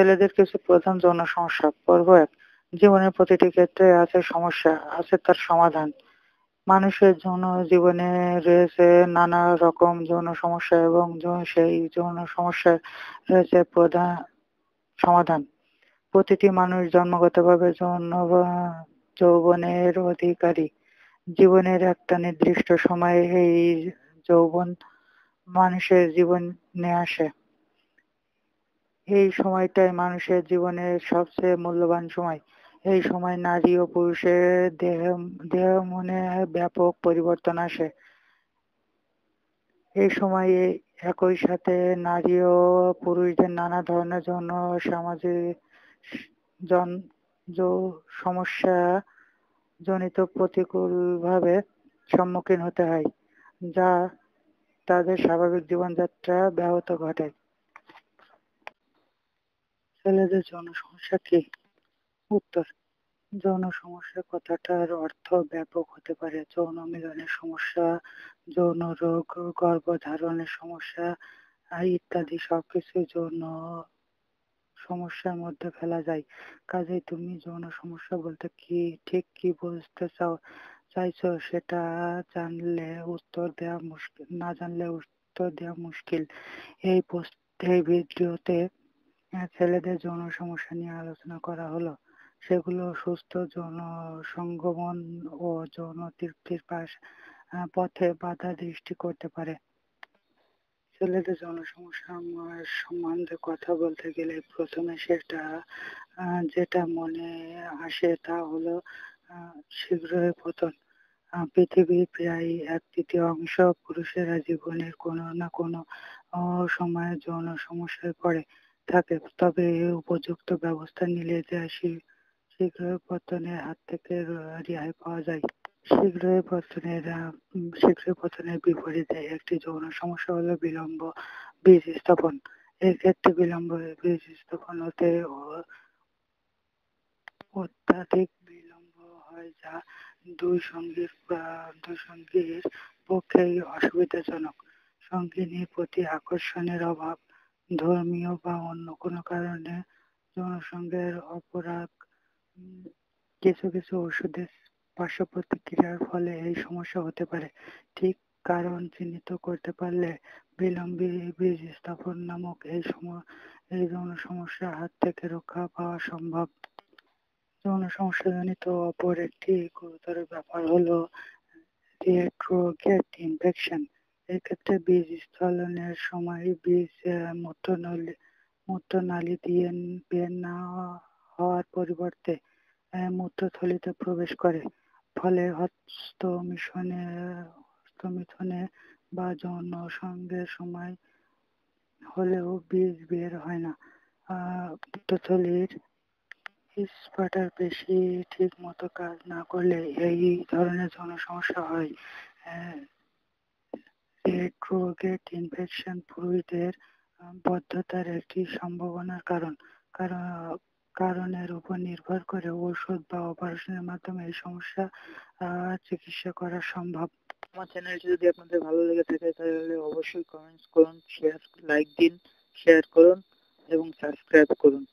ছেলেদের কিছু প্রধান যৌন সমস্যা পর্ব এক জীবনের প্রতিটি ক্ষেত্রে আছে সমস্যা আছে তার সমাধান মানুষের যৌন জীবনে রয়েছে নানা রকম যৌন সমস্যা এবং সেই যৌন সমস্যার রয়েছে প্রধান সমাধান প্রতিটি মানুষ জন্মগতভাবে যৌন যৌবনের অধিকারী জীবনের একটা নির্দিষ্ট সময়ে এই যৌবন মানুষের জীবনে আসে এই সময়টাই মানুষের জীবনের সবচেয়ে মূল্যবান সময় এই সময় নারী ও পুরুষের দেহ দেহ মনে ব্যাপক পরিবর্তন আসে এই সময়ে একই সাথে নারী ও পুরুষদের নানা ধরনের যৌন সামাজিক সমস্যা জনিত প্রতিকূলভাবে সম্মুখীন হতে হয় যা তাদের স্বাভাবিক জীবনযাত্রা ব্যাহত ঘটায় ছেলেদের জনসমস্যা কি উত্তর যৌন সমস্যা কথাটার অর্থ ব্যাপক হতে পারে যৌন মিলনের সমস্যা যৌন রোগ গর্ভধারণের সমস্যা ইত্যাদি সবকিছু যৌন সমস্যার মধ্যে ফেলা যায় কাজেই তুমি যৌন সমস্যা বলতে কি ঠিক কি বুঝতে চাও চাইছো সেটা জানলে উত্তর দেওয়া মুশকিল না জানলে উত্তর দেওয়া মুশকিল এই এই ভিডিওতে ছেলেদের যৌন সমস্যা নিয়ে আলোচনা করা হলো সেগুলো সুস্থ যৌন সঙ্গমন ও যৌন তৃপ্তির পাশ পথে বাধা সৃষ্টি করতে পারে ছেলেদের যৌন সমস্যা সম্বন্ধে কথা বলতে গেলে প্রথমে সেটা যেটা মনে আসে তা হলো শীঘ্রই পতন পৃথিবীর প্রায় এক তৃতীয় অংশ পুরুষেরা জীবনের কোনো না কোনো সময়ে যৌন সমস্যায় পড়ে থাকে তবে উপযুক্ত ব্যবস্থা নিলে শীঘ্রই পতনের হাত থেকে রেহাই পাওয়া যায় শীঘ্রই পতনের শীঘ্রই পতনের বিপরীতে একটি যৌন সমস্যা হলো বিলম্ব বীজ স্থাপন এক্ষেত্রে বিলম্ব বীজ স্থাপন হতে অত্যাধিক বিলম্ব হয় যা দুই সঙ্গীর দুই সঙ্গীর পক্ষেই অসুবিধাজনক সঙ্গিনীর প্রতি আকর্ষণের অভাব ধর্মীয় বা অন্য কোনো কারণে যৌনসঙ্গের অপরাধ কিছু কিছু ওষুধের পার্শ্ব প্রতিক্রিয়ার ফলে এই সমস্যা হতে পারে ঠিক কারণ চিহ্নিত করতে পারলে বিলম্বে বীজ স্থাপন নামক এই এই যৌন সমস্যার হাত থেকে রক্ষা পাওয়া সম্ভব যৌন সমস্যাজনিত অপর একটি গুরুতর ব্যাপার হলো ইনফেকশন এক্ষেত্রে বীজ স্থলনের সময় বীজ মূত্রনলী মূত্রনালী দিয়ে বের না হওয়ার পরিবর্তে মূত্রথলিতে প্রবেশ করে ফলে হস্তমিশনে মিশনে হস্তমিথনে বা যৌন সঙ্গের সময় হলেও বীজ বের হয় না মূত্রথলির ইস্পাটার পেশি ঠিক মতো কাজ না করলে এই ধরনের যৌন সমস্যা হয় প্লেগ ইনফেকশন পুরুষদের বদ্ধতার একটি সম্ভাবনার কারণ কারণের উপর নির্ভর করে ঔষধ বা অপারেশনের মাধ্যমে এই সমস্যা চিকিৎসা করা সম্ভব আমার চ্যানেলটি যদি আপনাদের ভালো লেগে থাকে তাহলে অবশ্যই কমেন্টস করুন শেয়ার লাইক দিন শেয়ার করুন এবং সাবস্ক্রাইব করুন